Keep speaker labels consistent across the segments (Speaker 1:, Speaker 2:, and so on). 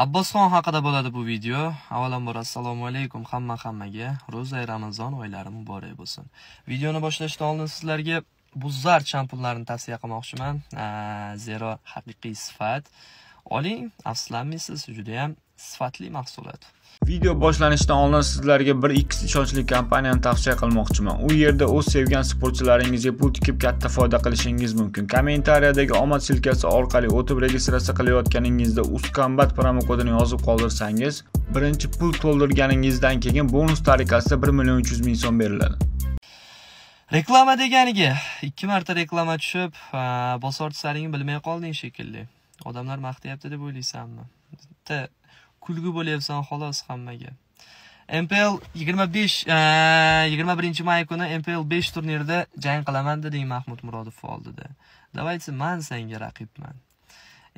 Speaker 1: abbosxon haqida bo'ladi bu video avvalambor assalomu alaykum hamma hammaga ro'za ramazon oylari muborak bo'lsin videoni boshlashdan oldin sizlarga buzzar shampunlarini tavsiya qilmoqchiman zero haqiqiy sifat oling afsuslanmaysiz judayam sifatli mahsulot
Speaker 2: Video boshlanishidan oldin sizlarga bir x ishonchli kompaniyani tavsiya qilmoqchiman. U yerda o'z sevgan sportchilaringizga pul tikib katta foyda qilishingiz mumkin. Kommentariyadagi omad silkasi orqali o'tib registratsiya qilayotganingizda Uskambat promokodini yozib qoldirsangiz, birinchi pul to'ldirganingizdan keyin bonus tariqasida 1 million 300 ming so'm beriladi.
Speaker 1: Reklama deganiga ikki marta reklama tushib, bosortisaringni bilmay qolding shekilli. Odamlar maqtayapti deb o'ylaysanmi? Bitta kulgi bo'lyapsan xolos hammaga mpl yigirma besh e, yigirma birinchi may kuni mpl besh turnirida jang qilaman deding mahmud murodov oldida давайте man senga raqibman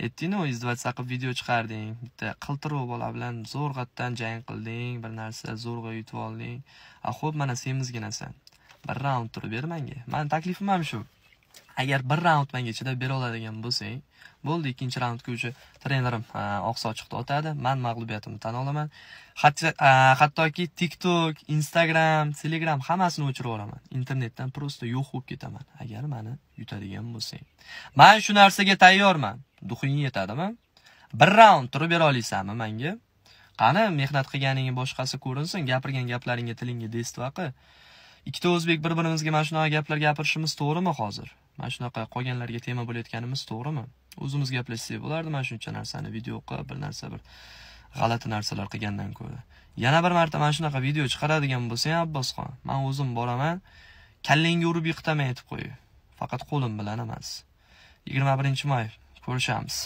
Speaker 1: o'zingiz o'zi qilib video chiqarding bitta qiltiruv bola bilan zo'rg'atdan jang qilding bir narsa zo'rg'a yutib olding a ah, xo'p mana semizginasan bir raund turib ber menga mani taklifim ham shu agar bir raund manga chidab bera oladigan bo'lsang bo'ldi ikkinchi raundga уже trenerim oq ochiqda otadi man mag'lubiyatimni tan olaman hattoki tiktok instagram telegram hammasini o'chiraveraman internetdan просто yo'q bo'lib ketaman agar mani yutadigan bo'lsang man shu narsaga tayyorman duxing yetadimi bir raund turib bera olasanmi manga qani mehnat qilganingni boshqasi ko'rinsin gapirgan gaplaringga tilingga destvaqi ikkita o'zbek bir birimizga mana shunaqa gaplar gapirishimiz to'g'rimi hozir mana shunaqa qolganlarga tema bo'layotganimiz to'g'rimi o'zimiz gaplashsak bo'lardi mana shuncha narsani video qilib bir narsa bir g'alati narsalar qilgandan ko'ra yana bir marta mana shunaqa video chiqaradigan bo'lsa ham abbosxon man o'zim boraman kallangga urib yiqitaman aytib qo'y faqat qo'lim bilan emas yigirma birinchi may ko'rishamiz